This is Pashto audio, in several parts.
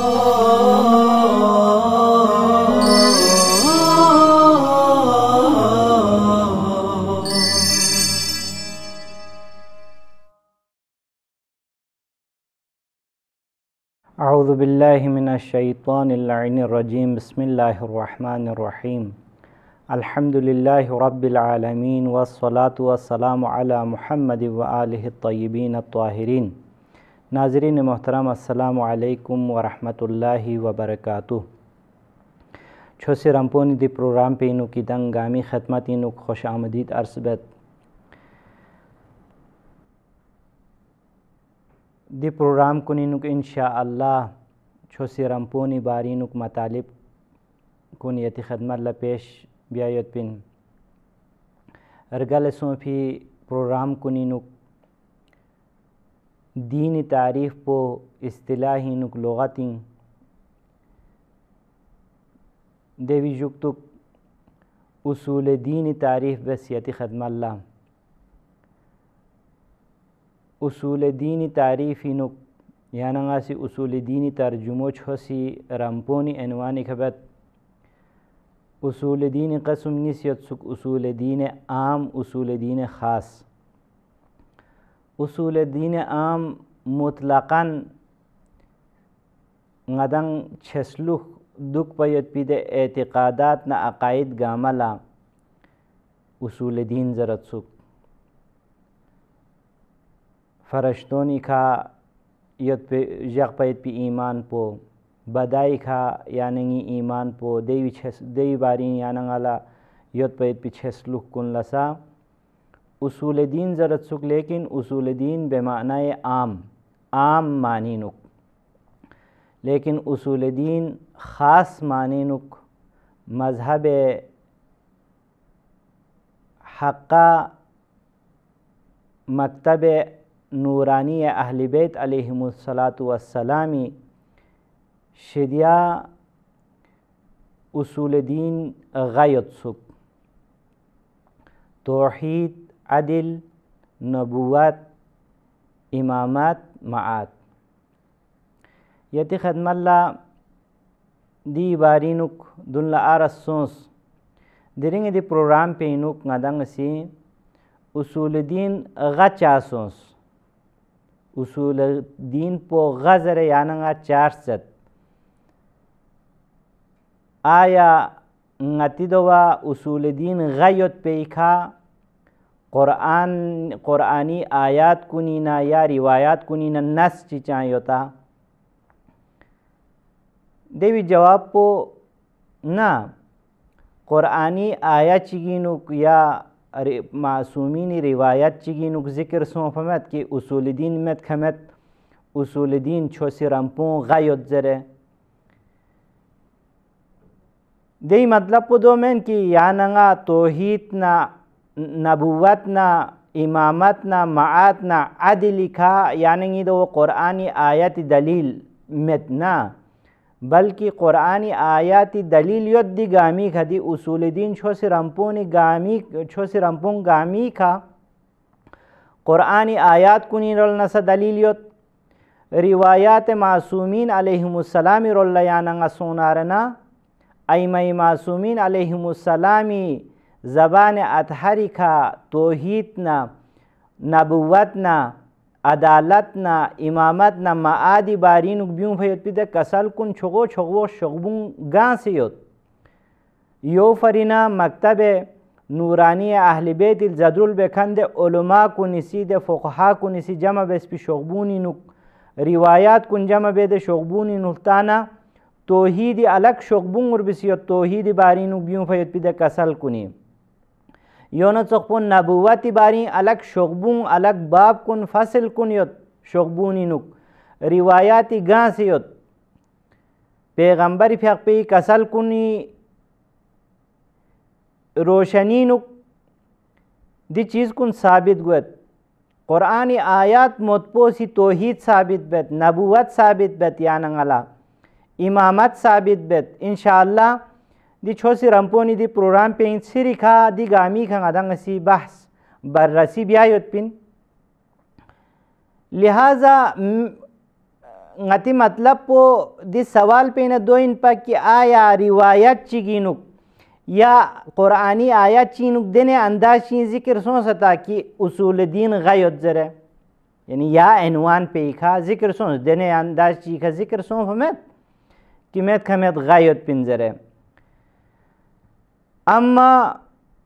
أعوذ بالله من الشيطان اللعين الرجيم بسم الله الرحمن الرحيم الحمد لله رب العالمين والصلاة والسلام على محمد وآله الطيبين الطاهرين नाजरीन मोहतरम असलकम वरहि वबरक छो से रमपोन दी प्रोग्राम पे इनू की दंग गामी खदमत इनू खुश आमदीद अर्सबत दी प्रोग्राम कुन इनू इन अल्लाह छो से रमपोनी बारी इनू मतालिब कुन यति खदमत ला पेश ब्यायत पिन अरगल सोफी प्रोग्राम कुन इनू دین تعریف پو اصطلاحی نقلغات دیوی جگتک اصول دین تعریف بسیت خدم اللہ اصول دین تعریف نق یعنی سی اصول دینی ترجمو چھو چھوسی رمپونی انوانی خبت اصول دین قسم نسیت سک اصول دین عام اصول دین خاص اصول دین عام مطلقاً غدنگ چھسلوخ دکھ پیت پید اعتقادات نہ عقائد گاملا اصول دین زرت سکھ فرشتونی کھا یت پہ یق پیت پی ایمان پو بدائی کھا یعنی ایمان پو دیوی چھس دیوی بارین یعنی یت پیت پی چھسلوخ کن لسا اصول دین ذر سک لیکن اصول دین بے معنی عام عام معنی نک لیکن اصول دین خاص معنی نک مذہب حقہ مکتب نورانی اہل بیت علیہم صلاۃ والسلامی شدیا اصول دین غیت سک توحید عدل نبوت امامت معاد یتی خدمتلا دی بارینوک دن لا آرسونس درنگ دی پروگرام پہ انوک ندنگ سی اصول دین غا چاسونس اصول دین پو غزر یاننگا چار ست آیا ngati dowa usul din gayot peika قرآن قرآنی آیات کنینا یا روایات کنینا نس چی ہوتا دیوی جواب پو نا قرآنی آیات چگینک یا معصومین روایات چگینک ذکر سو فمت کہ اصول دین مت کھمت اصول دین چھو سرمپوں غیت زرے دی مطلب پو دو من کہ یا ننگا توحید نا نبوت نه امامت نه معات نه عدل کا یعنی د قرآن آیت دلیل مت نه بلکې قرآن آیات دلیل یود دی گامی کا دی اصول دین چھو سے رمپون گامی چھو سے رمپون گامی کا قرآن آیات کنی رول نسا دلیل یود روایات معصومین علیہم السلام رول یاننگا سونارنا ایمہ معصومین علیہم السلامی زبان اطهری که توحید نه نبوت نه عدالت نه امامت نه معادی بارینو بیون فیوت پیده کسل کن چغو چغو شغبون گانسیوت یو فرینا مکتب نورانی اهل بیت الزدرول بکند علما کو نسی د فقها کو نسی جمع بس پی شغبونی نو روایات کن جمع بید شغبونی نلتانا توحید الک شغبون ور بسیوت توحید بارینو بیون فیوت پیده کسل کنیم یون چقپون نبواتی باری الگ شغبون الگ باب کن فصل کن یوت شغبونی نک روایاتی گانس یوت پیغمبر پی کسل کنی روشنی نک دی چیز کن ثابت گوت قرآن آیات مت توحید ثابت بیت نبوت ثابت بیت یعنی علّ امامت ثابت بیت انشاءاللہ اللہ دی چ رمپونی دی پروگرام پین دی گامی کھا سی بحث بر رسی پین لہذا غتی مطلب پو دی سوال پین ان پا کہ آیا گی نک یا قرآنی چی نک دینے انداز چین ذکر ستا کہ اصول دین غیت زرے یعنی یا انوان پہ کھا ذکر سوس دینے انداز چی کھا ذکر سو حمیت کہ میت کھمیت غیت یوت پن ذرے اما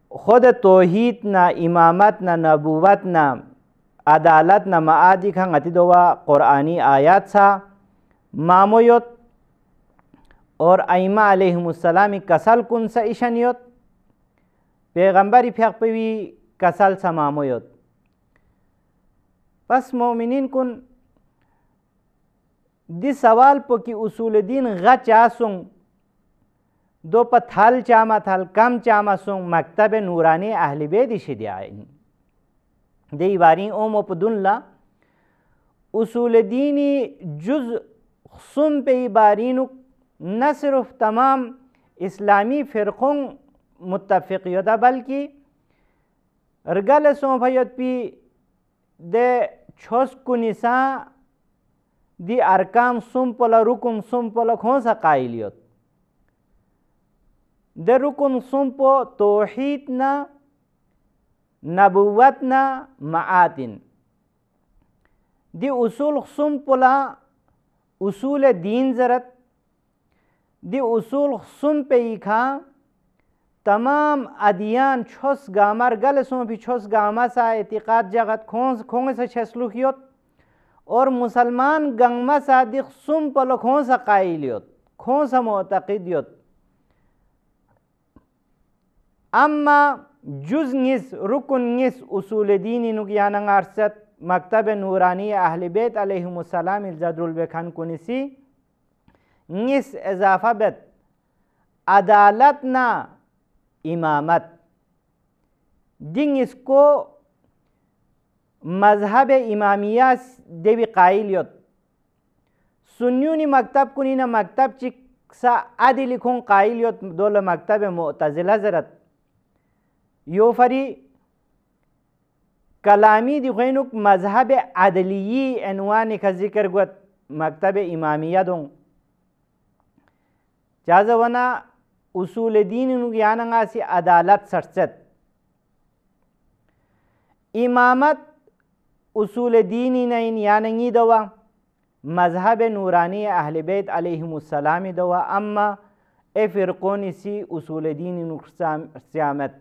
خود توحید نه امامت نه نبوت نه عدالت نه معادی کنگتی دوا قرآنی آیات سا مامویت اور ائمه علیهم السلامی کسل کن سا ایشنیت پیغمبری پیغ پیوی کسل سا مامویت پس مؤمنین کن دی سوال پو کی اصول دین غچ آسون دو په تھل چاما تھل کم چاما سون مکتب نورانی اهل بیدی شدی آئین دی باری اوم و دون لا اصول دینی جز خصوم پی بارینو نه صرف تمام اسلامی فرقون متفق یودا بلکی رگل سون پی ده چوز کنیسا دی ارکام سوم پلا رکم سوم پلا کون سا د رکن سم پو نبوتنا نبوت دی اصول ثم اصول دین زرت دی اصول سم پی کھا تمام ادیان چھوس گامر گل پی چھوس گامر سا اعتقاد جگت کھونس سے چھسلوقیت اور مسلمان گنگما سا دکھ سم پل کھو قائلیوت کھونس کھو اما جز نس رکن نس اصول دین نوگیا ننگ مکتب نورانی اہل بیت علیہ السلام الزدر البان کنسی بت عدالت بیت امامت دن اس کو مذہب امامیہ دیوی قائل یوت سنیونی مکتب کنی مکتب عدی لکھون قائل یوت دول مکتب معتزلہ زرت یو فری کلامی دی خوینک مذهب عدلیی عنوان کا ذکر گوت مکتب امامیہ دوں چازہ ونا اصول دین یاننگا سی عدالت سرست امامت اصول دین نین یاننگی دوا مذهب نورانی اہل بیت علیہم السلام دوا اما اے فرقونی سی اصول دین سیامت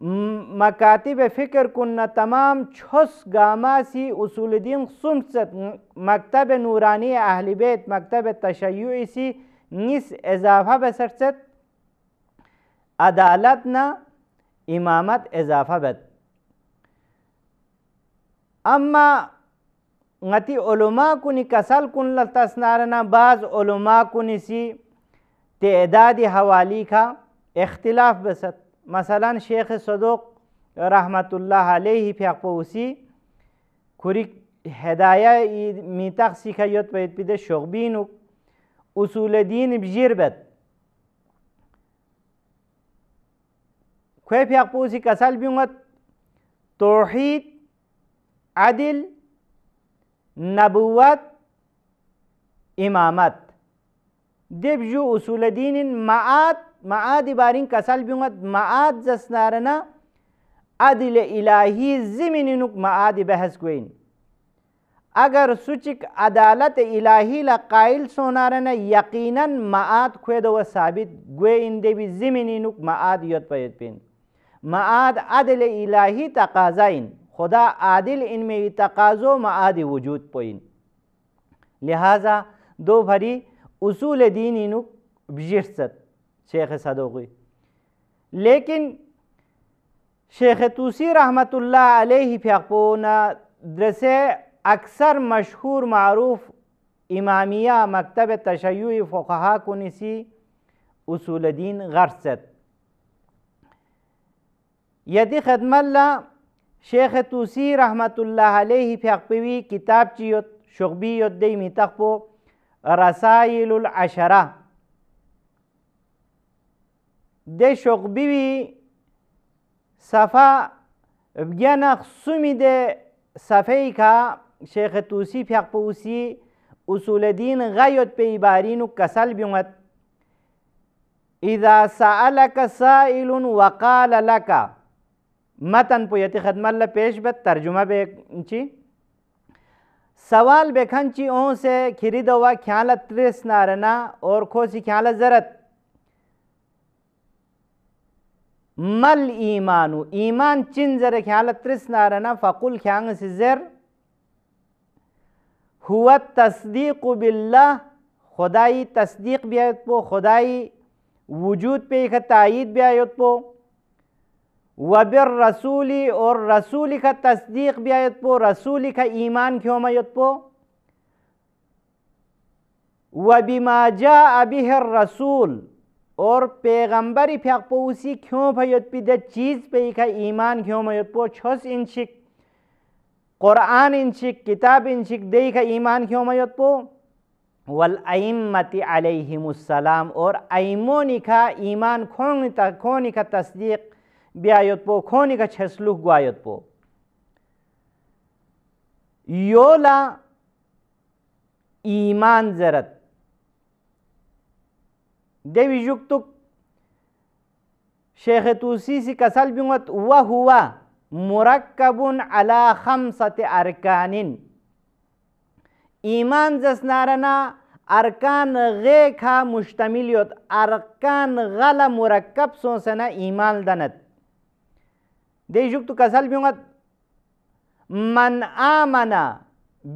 مکاتب فکر کنه تمام چس گاماسی اصول دین خصومست مکتب نورانی اهل بیت مکتب تشیعی سی نیس اضافه بسرست عدالت نه امامت اضافه بد اما غتی علما کنی کسل کن لتسنارنا بعض علما کنی سی تعداد حوالی کا اختلاف بسد مثلا شیخ صدوق رحمت الله علیه پیق پوسی کوری هدایه میتق تقسی که باید پیده شغبین و اصول دین بجیر بد کوی پیق پوسی کسل بیوند توحید عدل نبوت امامت جو اصول دین معات maadi barin kasal biungat maad zasnarana adil ilahi ziminuk maadi behs goyin اگر سوچک عدالت الهی لا قائل سونارنه یقینا معاد خوید و ثابت گوی این دی زمینی نوک معاد یاد پید پین معاد عدل الهی تقاضا این خدا عادل این می تقاضو معاد وجود پین لہذا دو بھری اصول دین اینو بجرست शेख सदोगी लेकिन शेख توسی رحمت الله علیه فیقبونا درسه اکثر مشهور معروف امامیه مکتب تشیع فقها کنیسی اصول دین غرست یدی خدمت لا شیخ توسی رحمت الله علیه فیقبوی کتاب چیوت شغبی دیمی تقبو رسائل العشره د شغبیوی صفه بگن خصومی ده صفحه که شیخ توسی پیق پوسی اصول دین غیوت پی بارین و کسل بیومد اذا سألک سائل وقال لک متن په یتی خدمت له پیش به ترجمه به چی سوال بکن چی اون سے کھری دوا کھیالا ترس نارنا اور کھوسی کھیالا زرت مل ایمانو ایمان چن زر خیال ترس نارنا فقل خیانگ سی زر ہوا تصدیق باللہ بلّہ خدائی تصدیق بیایت پو خدائی وجود پہ خا ت تائید بیات پو وبر رسولی اور کا تصدیق بیایت پو رسول ایمان کیوں میت پو وبی ماجا ابحر رسول اور پیغمبر پھیک پو اسی کیوں پھیت پی دے چیز پہ کا ایمان کیوں میت پو چھوس انشک قرآن انشک کتاب انشک دے کا ایمان کیوں پو والعیمت علیہم السلام اور ایمونی کا ایمان خون کا تصدیق بیایت پو کھونی کا چھسلوک گوایت پو یولا ایمان زرت devijuqtuk Şeyh Tusisi kasal bingot ve huve murakkabun ala hamsati arkanin. ایمان زسنارنا ارکان غی کھا مشتملیوت ارکان غل مرکب سوسنا ایمان دنت دی جوک تو کسل بیونگت من آمنا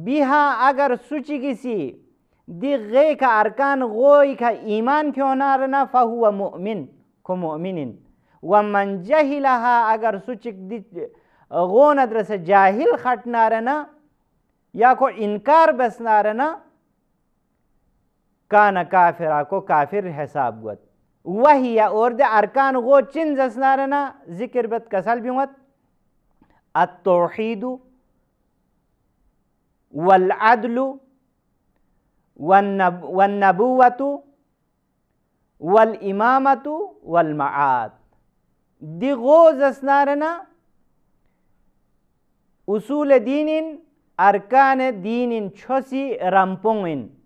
بیها اگر سوچی کسی دقيك أركان غويك إيمان كيونارنا فهو مؤمن كمؤمن ومن جهلها أجر سوچك دي غون درس جاهل خطنارنا یا کو انکار بسنارنا کان کافر کو کافر حساب گوت وهي اور د ارکان غو چن زسنارنا ذکر بت کسل بیمت التوحید والعدل والنب والنبوة والإمامة والمعاد دي غوز اسنارنا أصول دين أركان دين چوسي رامبونين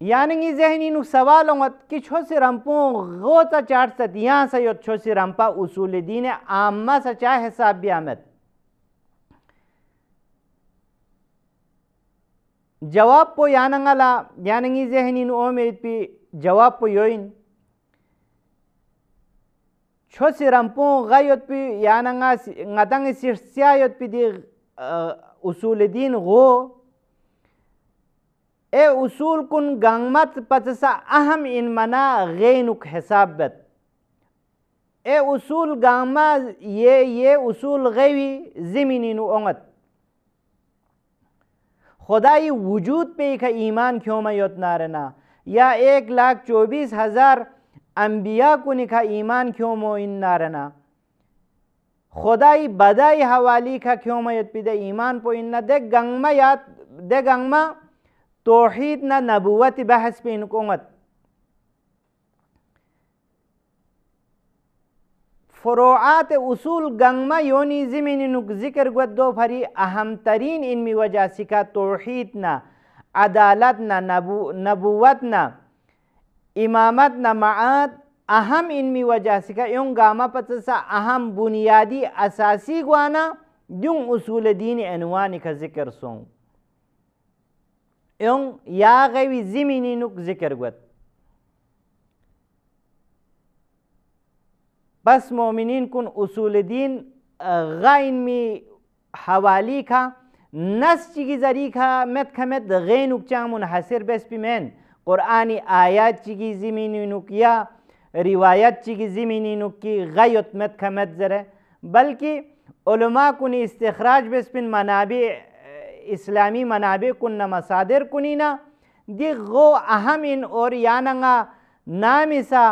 يعني سوال سوالوت كي شوسي رامبون غوتا چارت يان سيوت چوسي رامبا أصول دين عامة سچا حساب بيامت جواب پو یاننگالا ્ઞાનנגੀ ゼ हनि नु ओमेरति जवाब पो योइन 6 से राम पो गयोट पी यानांगा नतंगिस सियायोट पी दि अ di الدین গো ए उصول कुन गांगमात पचसा अहम इन मना गैनुक हिसाब बत ए उصول गामा ये ये उصول गवी जमीनि नु ओमत خدای وجود پی که ایمان کیوں میوت نارنا یا ایک لاکھ چوبیس ہزار انبیاء کو که ایمان کیوں مو این نارنا خدای بدای حوالی که کیوں پی پیده ایمان پو این دے ده گنگما ده گنگما توحید نہ نبوت بحث پی انکومت فروعات اصول گنگما یونی زمین نک ذکر گود دو فری اهم ترین ان می وجہ سکا توحید نا عدالت نا نبو نبوت نا امامت نا معاد اهم ان می وجہ سکا یون گاما پتسا اهم بنیادی اساسی گوانا جون اصول دین عنوان کا ذکر سون یون یا غوی زمین نک ذکر گود بس مؤمنین کن اصول دین غین می حوالی که نس چیگی زری که مت کمت غین اکچا منحصر بس بی من قرآن آیات چیگی زمینی نکیا روایت چیگی زمینی نکی غیت مت کمت زره بلکه علما کنی استخراج بس بین منابع اسلامی منابع کن مصادر کنی نا دی غو اهم این اور یاننگا نامی سا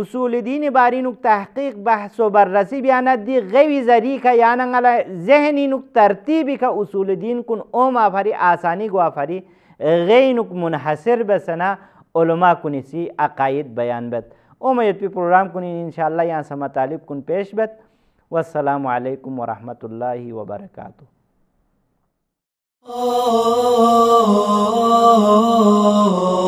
اصول دین باری نک تحقیق بحث و بررسی بیاند دی غیوی زری که یعنی ذهنی نک ترتیبی که اصول دین کن اوم آفری آسانی گو آفری غی نک منحصر بسنا علماء کنی سی اقاید بیان بد اوم ایت پی پروگرام کنین انشاءاللہ یعنی سما طالب کن پیش بد والسلام علیکم ورحمت اللہ وبرکاتہ Oh, oh, Oh, oh, oh, oh, oh.